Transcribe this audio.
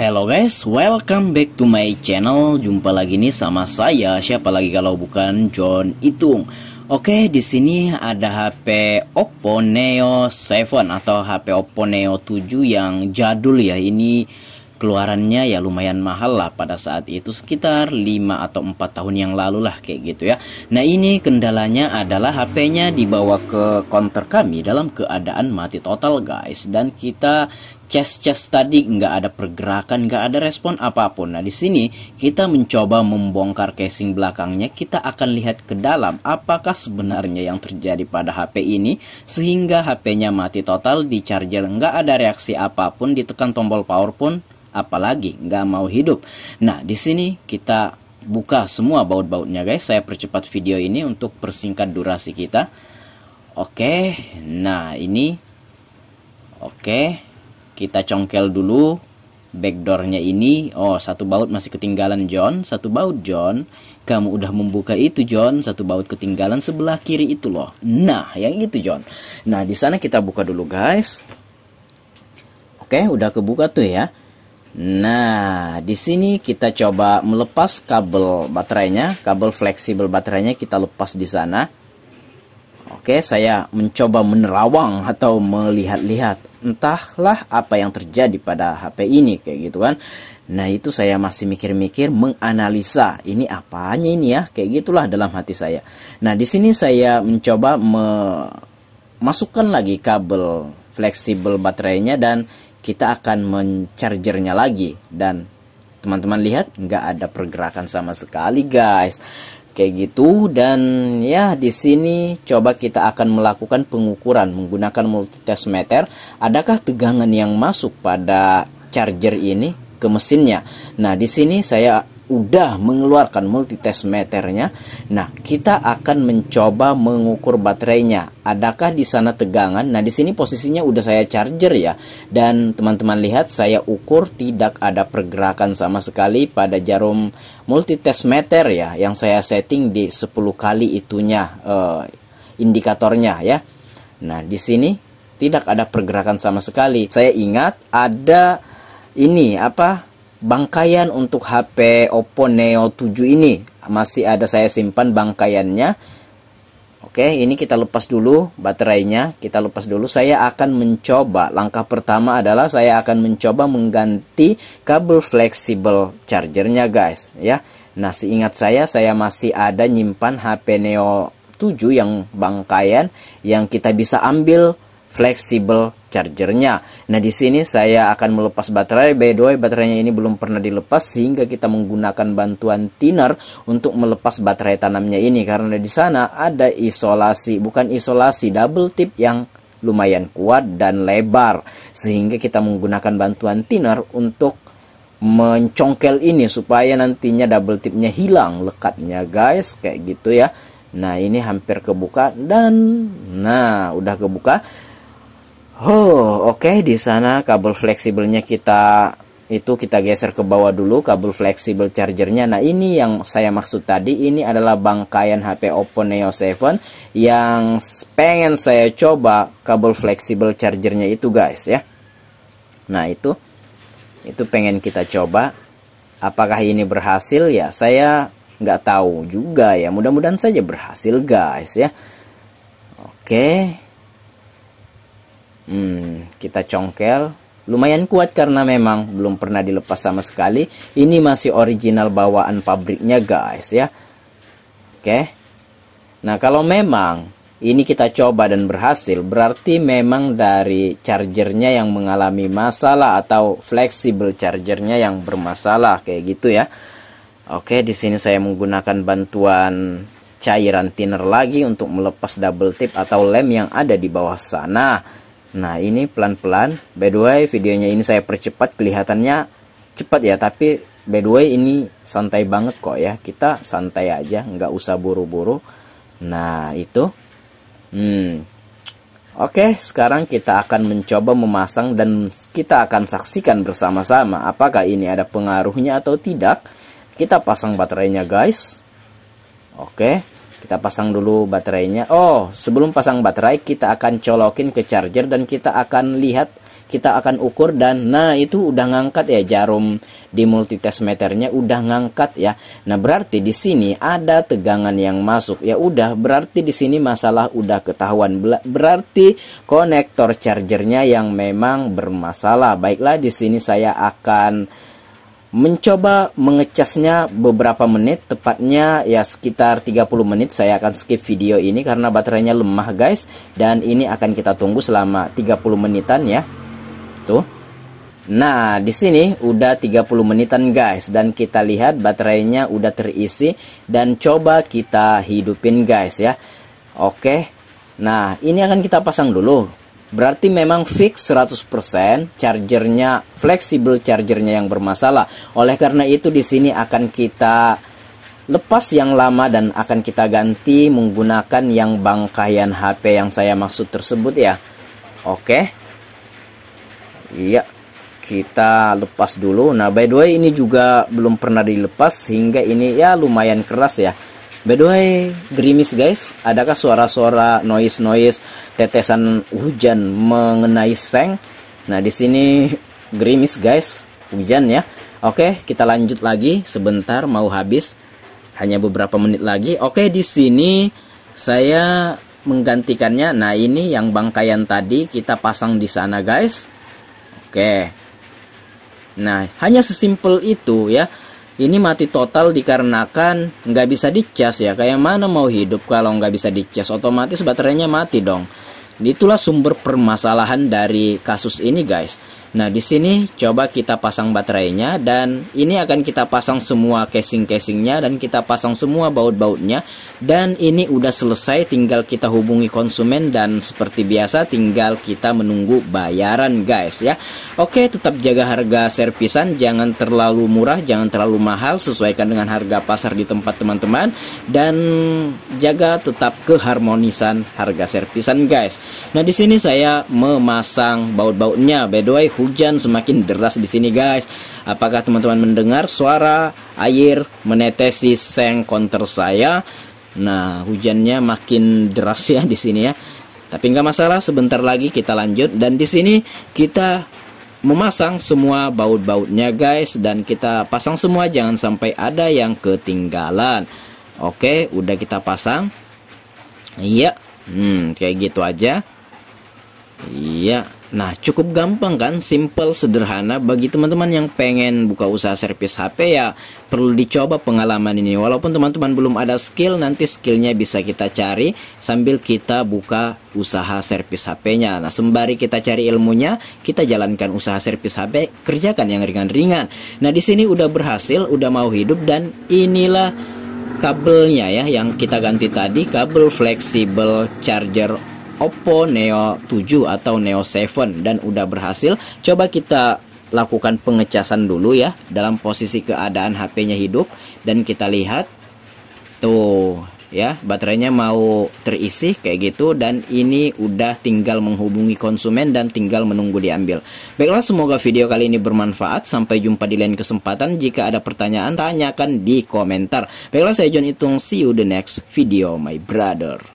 Hello guys, welcome back to my channel Jumpa lagi nih sama saya, siapa lagi kalau bukan John Itung Oke, di sini ada HP Oppo Neo 7 atau HP Oppo Neo 7 yang jadul ya Ini keluarannya ya lumayan mahal lah pada saat itu sekitar 5 atau 4 tahun yang lalu lah kayak gitu ya nah ini kendalanya adalah HP-nya dibawa ke counter kami dalam keadaan mati total guys dan kita cas-cas tadi nggak ada pergerakan nggak ada respon apapun nah di sini kita mencoba membongkar casing belakangnya kita akan lihat ke dalam apakah sebenarnya yang terjadi pada HP ini sehingga HP-nya mati total di charger nggak ada reaksi apapun ditekan tombol power pun apalagi nggak mau hidup. Nah, di sini kita buka semua baut-bautnya guys. Saya percepat video ini untuk persingkat durasi kita. Oke, nah ini oke. Kita congkel dulu backdoornya ini. Oh, satu baut masih ketinggalan John, satu baut John. Kamu udah membuka itu John, satu baut ketinggalan sebelah kiri itu loh. Nah, yang itu John. Nah, di sana kita buka dulu guys. Oke, udah kebuka tuh ya. Nah, di sini kita coba melepas kabel baterainya, kabel fleksibel baterainya kita lepas di sana. Oke, saya mencoba menerawang atau melihat-lihat. Entahlah apa yang terjadi pada HP ini kayak gitu kan. Nah, itu saya masih mikir-mikir menganalisa, ini apanya ini ya? Kayak gitulah dalam hati saya. Nah, di sini saya mencoba memasukkan lagi kabel fleksibel baterainya dan kita akan mencargernya lagi dan teman-teman lihat nggak ada pergerakan sama sekali guys kayak gitu dan ya di sini coba kita akan melakukan pengukuran menggunakan meter adakah tegangan yang masuk pada charger ini ke mesinnya nah di sini saya udah mengeluarkan meternya Nah, kita akan mencoba mengukur baterainya. Adakah di sana tegangan? Nah, di sini posisinya udah saya charger ya. Dan teman-teman lihat saya ukur tidak ada pergerakan sama sekali pada jarum meter ya yang saya setting di 10 kali itunya eh, indikatornya ya. Nah, di sini tidak ada pergerakan sama sekali. Saya ingat ada ini apa Bangkayan untuk HP Oppo Neo 7 ini masih ada saya simpan bangkayannya. Oke ini kita lepas dulu baterainya kita lepas dulu saya akan mencoba langkah pertama adalah saya akan mencoba mengganti kabel fleksibel chargernya guys ya Nah seingat saya saya masih ada nyimpan HP Neo 7 yang bangkayan yang kita bisa ambil fleksibel chargernya. Nah di sini saya akan melepas baterai. By the way baterainya ini belum pernah dilepas sehingga kita menggunakan bantuan thinner untuk melepas baterai tanamnya ini karena di sana ada isolasi bukan isolasi double tip yang lumayan kuat dan lebar sehingga kita menggunakan bantuan thinner untuk mencongkel ini supaya nantinya double tipnya hilang lekatnya guys kayak gitu ya nah ini hampir kebuka dan nah udah kebuka Oh, oke okay, di sana kabel fleksibelnya kita itu kita geser ke bawah dulu kabel fleksibel chargernya. Nah ini yang saya maksud tadi ini adalah bangkaian HP Oppo Neo 7 yang pengen saya coba kabel fleksibel chargernya itu guys ya. Nah itu itu pengen kita coba. Apakah ini berhasil ya? Saya nggak tahu juga ya. Mudah-mudahan saja berhasil guys ya. Oke. Okay hmm, kita congkel lumayan kuat karena memang belum pernah dilepas sama sekali ini masih original bawaan pabriknya guys ya oke nah kalau memang ini kita coba dan berhasil berarti memang dari chargernya yang mengalami masalah atau fleksibel chargernya yang bermasalah kayak gitu ya oke di sini saya menggunakan bantuan cairan thinner lagi untuk melepas double tip atau lem yang ada di bawah sana Nah ini pelan-pelan By the way videonya ini saya percepat Kelihatannya cepat ya Tapi by the way ini santai banget kok ya Kita santai aja nggak usah buru-buru Nah itu Hmm Oke sekarang kita akan mencoba memasang Dan kita akan saksikan bersama-sama Apakah ini ada pengaruhnya atau tidak Kita pasang baterainya guys Oke kita pasang dulu baterainya oh sebelum pasang baterai kita akan colokin ke charger dan kita akan lihat kita akan ukur dan nah itu udah ngangkat ya jarum di multitest meternya udah ngangkat ya. Nah, berarti di sini ada tegangan yang masuk. Ya udah, berarti di sini masalah udah ketahuan. Berarti konektor chargernya yang memang bermasalah. Baiklah di sini saya akan mencoba mengecasnya beberapa menit tepatnya ya sekitar 30 menit saya akan skip video ini karena baterainya lemah guys dan ini akan kita tunggu selama 30 menitan ya tuh Nah, di sini udah 30 menitan guys dan kita lihat baterainya udah terisi dan coba kita hidupin guys ya. Oke. Nah, ini akan kita pasang dulu Berarti memang fix 100% chargernya fleksibel chargernya yang bermasalah. Oleh karena itu di sini akan kita lepas yang lama dan akan kita ganti menggunakan yang bangkaian HP yang saya maksud tersebut ya. Oke. Iya, kita lepas dulu. Nah, by the way ini juga belum pernah dilepas hingga ini ya lumayan keras ya. By the way, gerimis guys, adakah suara-suara noise-noise tetesan hujan mengenai seng? Nah, di sini gerimis guys, hujan ya. Oke, kita lanjut lagi sebentar mau habis. Hanya beberapa menit lagi. Oke, di sini saya menggantikannya. Nah, ini yang bangkaian tadi kita pasang di sana guys. Oke. Nah, hanya sesimpel itu ya ini mati total dikarenakan nggak bisa dicas ya kayak mana mau hidup kalau nggak bisa dicas otomatis baterainya mati dong itulah sumber permasalahan dari kasus ini guys Nah, di sini coba kita pasang baterainya dan ini akan kita pasang semua casing-casingnya dan kita pasang semua baut-bautnya dan ini udah selesai tinggal kita hubungi konsumen dan seperti biasa tinggal kita menunggu bayaran guys ya. Oke, tetap jaga harga servisan jangan terlalu murah, jangan terlalu mahal, sesuaikan dengan harga pasar di tempat teman-teman dan jaga tetap keharmonisan harga servisan guys. Nah, di sini saya memasang baut-bautnya. By the way, hujan semakin deras di sini guys. Apakah teman-teman mendengar suara air menetesi seng konter saya? Nah, hujannya makin deras ya di sini ya. Tapi nggak masalah, sebentar lagi kita lanjut dan di sini kita memasang semua baut-bautnya guys dan kita pasang semua jangan sampai ada yang ketinggalan. Oke, udah kita pasang. Iya. Hmm, kayak gitu aja. Iya. Nah, cukup gampang kan, simple, sederhana bagi teman-teman yang pengen buka usaha servis HP ya perlu dicoba pengalaman ini. Walaupun teman-teman belum ada skill, nanti skillnya bisa kita cari sambil kita buka usaha servis HP-nya. Nah, sembari kita cari ilmunya, kita jalankan usaha servis HP, kerjakan yang ringan-ringan. Nah, di sini udah berhasil, udah mau hidup dan inilah kabelnya ya yang kita ganti tadi kabel fleksibel charger Oppo Neo 7 atau Neo 7 dan udah berhasil, coba kita lakukan pengecasan dulu ya dalam posisi keadaan HP-nya hidup dan kita lihat tuh ya baterainya mau terisi kayak gitu dan ini udah tinggal menghubungi konsumen dan tinggal menunggu diambil baiklah semoga video kali ini bermanfaat sampai jumpa di lain kesempatan jika ada pertanyaan tanyakan di komentar baiklah saya John Itung see you the next video my brother